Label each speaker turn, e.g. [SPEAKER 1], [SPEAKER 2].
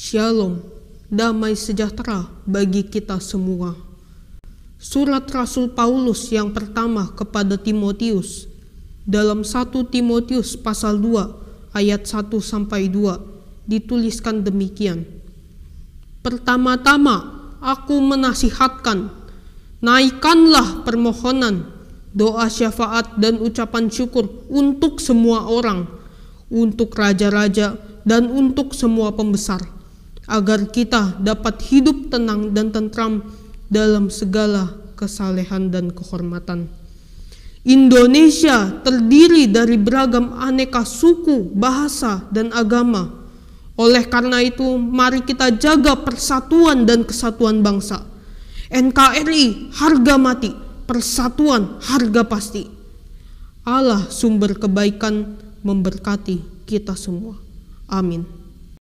[SPEAKER 1] Shalom, damai sejahtera bagi kita semua. Surat Rasul Paulus yang pertama kepada Timotius dalam 1 Timotius pasal 2 ayat 1 sampai 2 dituliskan demikian. Pertama-tama aku menasihatkan, naikkanlah permohonan, doa syafaat dan ucapan syukur untuk semua orang, untuk raja-raja dan untuk semua pembesar agar kita dapat hidup tenang dan tentram dalam segala kesalehan dan kehormatan. Indonesia terdiri dari beragam aneka suku, bahasa, dan agama. Oleh karena itu, mari kita jaga persatuan dan kesatuan bangsa. NKRI harga mati, persatuan harga pasti. Allah sumber kebaikan memberkati kita semua. Amin.